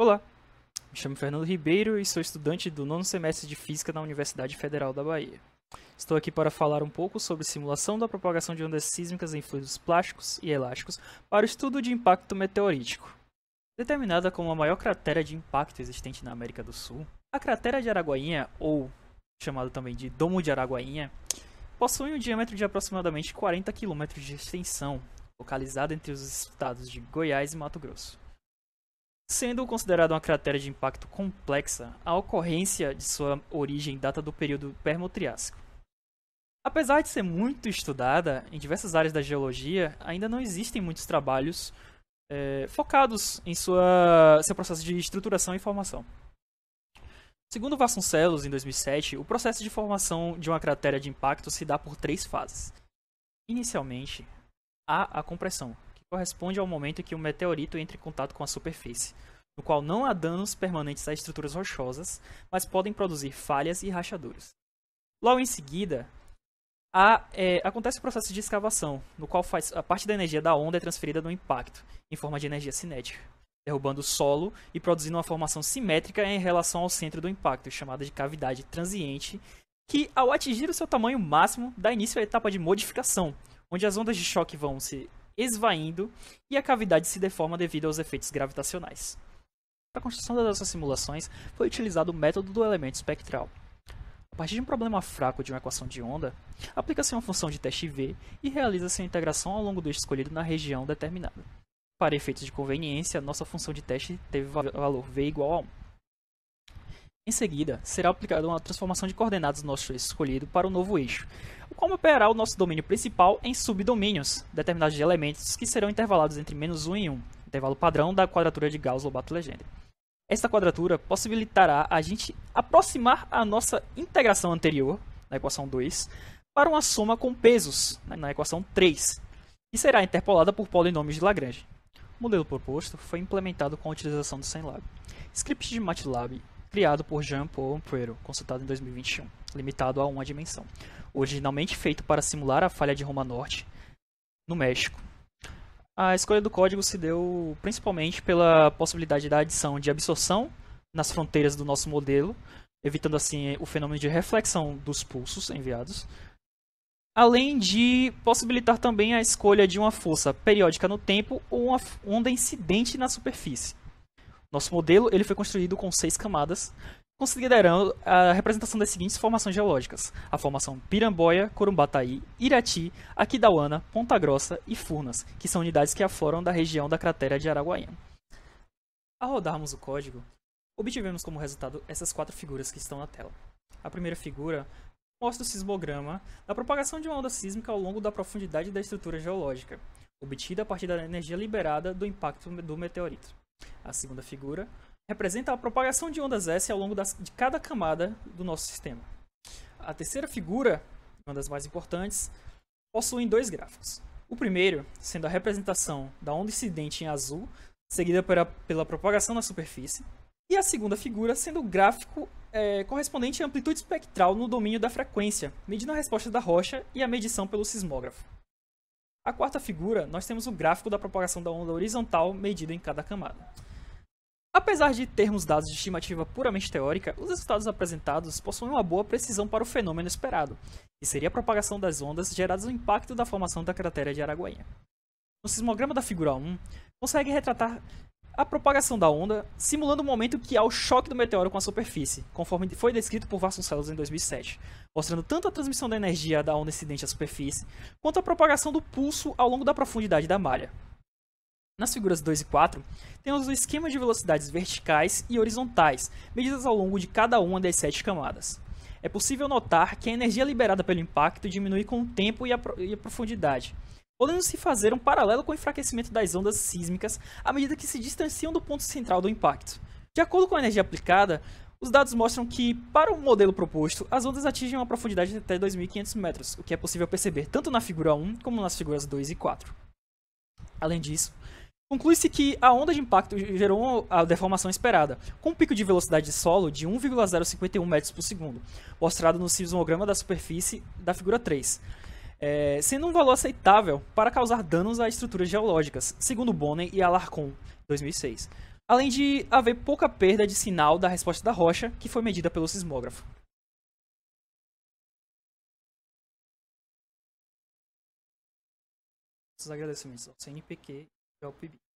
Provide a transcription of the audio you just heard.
Olá, me chamo Fernando Ribeiro e sou estudante do nono semestre de Física na Universidade Federal da Bahia. Estou aqui para falar um pouco sobre simulação da propagação de ondas sísmicas em fluidos plásticos e elásticos para o estudo de impacto meteorítico. Determinada como a maior cratera de impacto existente na América do Sul, a cratera de Araguainha, ou chamada também de Domo de Araguainha, possui um diâmetro de aproximadamente 40 km de extensão, localizada entre os estados de Goiás e Mato Grosso. Sendo considerada uma cratera de impacto complexa, a ocorrência de sua origem data do período Permo-Triássico. Apesar de ser muito estudada em diversas áreas da geologia, ainda não existem muitos trabalhos é, focados em sua, seu processo de estruturação e formação. Segundo Vasconcelos, em 2007, o processo de formação de uma cratera de impacto se dá por três fases. Inicialmente, há a compressão, corresponde ao momento em que o um meteorito entra em contato com a superfície, no qual não há danos permanentes às estruturas rochosas, mas podem produzir falhas e rachaduras. Logo em seguida, há, é, acontece o processo de escavação, no qual faz, a parte da energia da onda é transferida no impacto, em forma de energia cinética, derrubando o solo e produzindo uma formação simétrica em relação ao centro do impacto, chamada de cavidade transiente, que, ao atingir o seu tamanho máximo, dá início à etapa de modificação, onde as ondas de choque vão se esvaindo e a cavidade se deforma devido aos efeitos gravitacionais. Para a construção das nossas simulações, foi utilizado o método do elemento espectral. A partir de um problema fraco de uma equação de onda, aplica-se uma função de teste V e realiza-se a integração ao longo do eixo escolhido na região determinada. Para efeitos de conveniência, nossa função de teste teve valor V igual a 1. Em seguida, será aplicada uma transformação de coordenadas do nosso eixo escolhido para o novo eixo, o qual operará o nosso domínio principal em subdomínios, determinados de elementos que serão intervalados entre menos 1 e 1, intervalo padrão da quadratura de Gauss-Lobato-Legendre. Esta quadratura possibilitará a gente aproximar a nossa integração anterior, na equação 2, para uma soma com pesos, né, na equação 3, que será interpolada por polinômios de Lagrange. O modelo proposto foi implementado com a utilização do SenLab, scripts de MATLAB criado por Jean Paul Prero, consultado em 2021, limitado a uma dimensão, originalmente feito para simular a falha de Roma Norte no México. A escolha do código se deu principalmente pela possibilidade da adição de absorção nas fronteiras do nosso modelo, evitando assim o fenômeno de reflexão dos pulsos enviados, além de possibilitar também a escolha de uma força periódica no tempo ou uma onda incidente na superfície. Nosso modelo ele foi construído com seis camadas, considerando a representação das seguintes formações geológicas: a formação Piramboia, Corumbataí, Irati, Aquidauana, Ponta Grossa e Furnas, que são unidades que afloram da região da cratera de Araguaína. Ao rodarmos o código, obtivemos como resultado essas quatro figuras que estão na tela. A primeira figura mostra o sismograma da propagação de uma onda sísmica ao longo da profundidade da estrutura geológica, obtida a partir da energia liberada do impacto do meteorito. A segunda figura representa a propagação de ondas S ao longo das, de cada camada do nosso sistema. A terceira figura, uma das mais importantes, possui dois gráficos. O primeiro sendo a representação da onda incidente em azul, seguida pela, pela propagação na superfície, e a segunda figura sendo o gráfico é, correspondente à amplitude espectral no domínio da frequência, medindo a resposta da rocha e a medição pelo sismógrafo. A quarta figura, nós temos o gráfico da propagação da onda horizontal medida em cada camada. Apesar de termos dados de estimativa puramente teórica, os resultados apresentados possuem uma boa precisão para o fenômeno esperado, que seria a propagação das ondas geradas no impacto da formação da cratera de Araguaia. No sismograma da figura 1, consegue retratar a propagação da onda, simulando o momento que há o choque do meteoro com a superfície, conforme foi descrito por Vasconcelos em 2007, mostrando tanto a transmissão da energia da onda incidente à superfície, quanto a propagação do pulso ao longo da profundidade da malha. Nas figuras 2 e 4, temos o esquema de velocidades verticais e horizontais, medidas ao longo de cada uma das sete camadas. É possível notar que a energia liberada pelo impacto diminui com o tempo e a, e a profundidade, podendo se fazer um paralelo com o enfraquecimento das ondas sísmicas à medida que se distanciam do ponto central do impacto. De acordo com a energia aplicada, os dados mostram que, para o modelo proposto, as ondas atingem uma profundidade de até 2.500 metros, o que é possível perceber tanto na figura 1 como nas figuras 2 e 4. Além disso, conclui-se que a onda de impacto gerou a deformação esperada, com um pico de velocidade de solo de 1,051 metros por segundo, mostrado no sismograma da superfície da figura 3 é, sendo um valor aceitável para causar danos a estruturas geológicas, segundo Bonnen e Alarcon, 2006. Além de haver pouca perda de sinal da resposta da rocha, que foi medida pelo sismógrafo. Os agradecimentos ao CNPq e ao PIB.